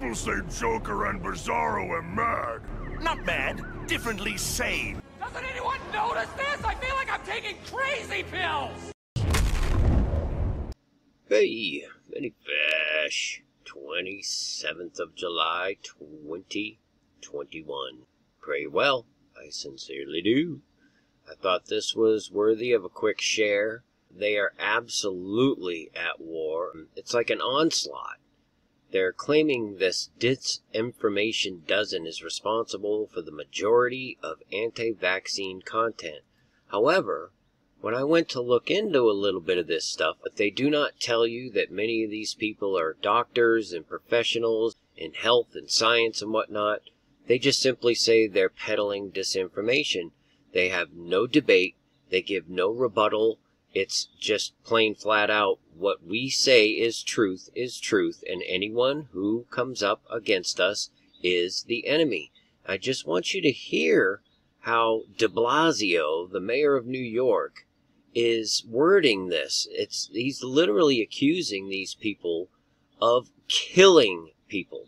People say Joker and Bizarro are mad. Not mad, differently sane. Doesn't anyone notice this? I feel like I'm taking crazy pills! Hey, any fish. 27th of July, 2021. Pray well, I sincerely do. I thought this was worthy of a quick share. They are absolutely at war. It's like an onslaught. They're claiming this disinformation dozen is responsible for the majority of anti vaccine content. However, when I went to look into a little bit of this stuff, but they do not tell you that many of these people are doctors and professionals in health and science and whatnot. They just simply say they're peddling disinformation. They have no debate, they give no rebuttal, it's just plain flat out what we say is truth is truth, and anyone who comes up against us is the enemy. I just want you to hear how de Blasio, the mayor of New York, is wording this. It's he's literally accusing these people of killing people.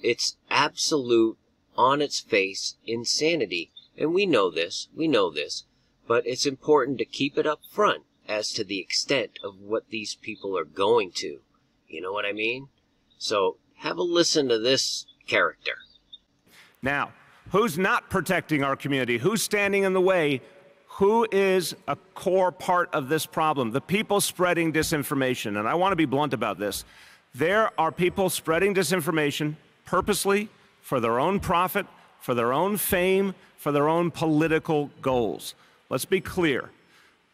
It's absolute on its face insanity. And we know this, we know this, but it's important to keep it up front as to the extent of what these people are going to. You know what I mean? So have a listen to this character. Now, who's not protecting our community? Who's standing in the way? Who is a core part of this problem? The people spreading disinformation. And I want to be blunt about this. There are people spreading disinformation purposely for their own profit, for their own fame, for their own political goals. Let's be clear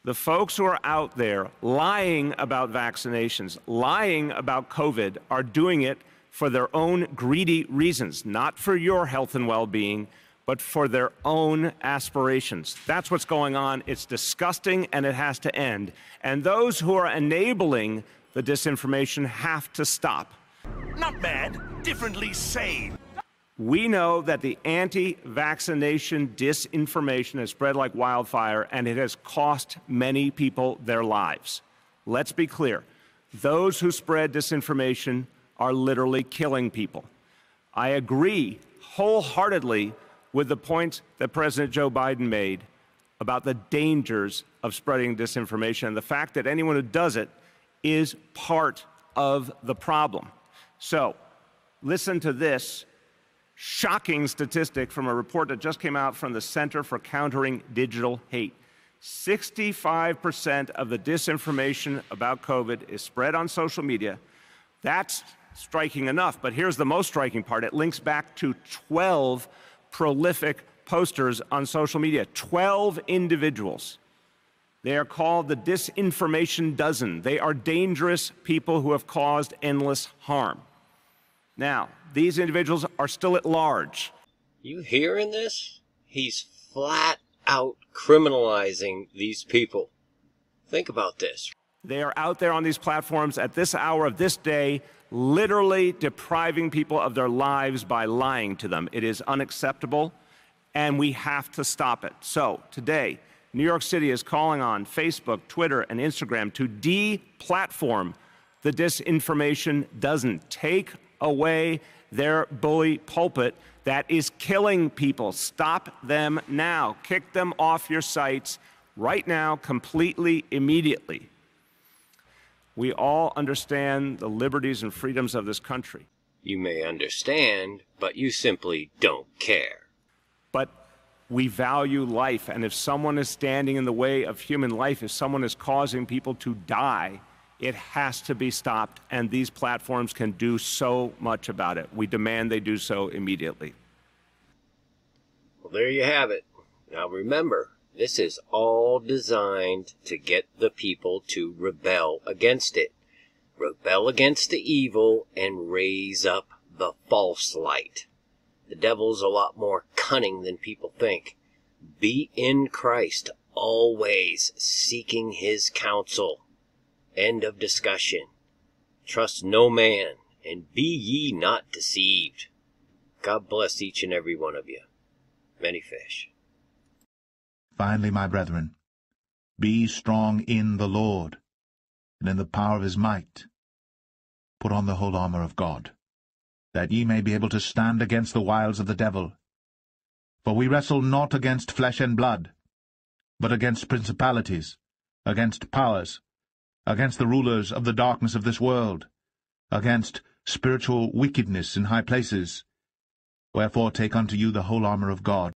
the folks who are out there lying about vaccinations, lying about COVID, are doing it for their own greedy reasons, not for your health and well being, but for their own aspirations. That's what's going on. It's disgusting and it has to end. And those who are enabling the disinformation have to stop. Not bad, differently sane. We know that the anti vaccination disinformation has spread like wildfire and it has cost many people their lives. Let's be clear those who spread disinformation are literally killing people. I agree wholeheartedly with the points that President Joe Biden made about the dangers of spreading disinformation and the fact that anyone who does it is part of the problem. So, listen to this shocking statistic from a report that just came out from the Center for Countering Digital Hate. 65% of the disinformation about COVID is spread on social media. That's striking enough, but here's the most striking part it links back to 12 prolific posters on social media, 12 individuals. They are called the disinformation dozen. They are dangerous people who have caused endless harm. Now, these individuals are still at large. You hearing this? He's flat out criminalizing these people. Think about this. They are out there on these platforms at this hour of this day, literally depriving people of their lives by lying to them. It is unacceptable, and we have to stop it. So, today, New York City is calling on Facebook, Twitter, and Instagram to de platform the disinformation doesn't take away their bully pulpit that is killing people. Stop them now. Kick them off your sites right now, completely, immediately. We all understand the liberties and freedoms of this country. You may understand, but you simply don't care. But we value life, and if someone is standing in the way of human life, if someone is causing people to die, it has to be stopped, and these platforms can do so much about it. We demand they do so immediately. Well, there you have it. Now remember, this is all designed to get the people to rebel against it. Rebel against the evil and raise up the false light. The devil's a lot more cunning than people think. Be in Christ, always seeking his counsel. End of discussion. Trust no man, and be ye not deceived. God bless each and every one of you. Many fish. Finally, my brethren, be strong in the Lord, and in the power of his might. Put on the whole armor of God, that ye may be able to stand against the wiles of the devil. For we wrestle not against flesh and blood, but against principalities, against powers, against the rulers of the darkness of this world, against spiritual wickedness in high places. Wherefore take unto you the whole armour of God,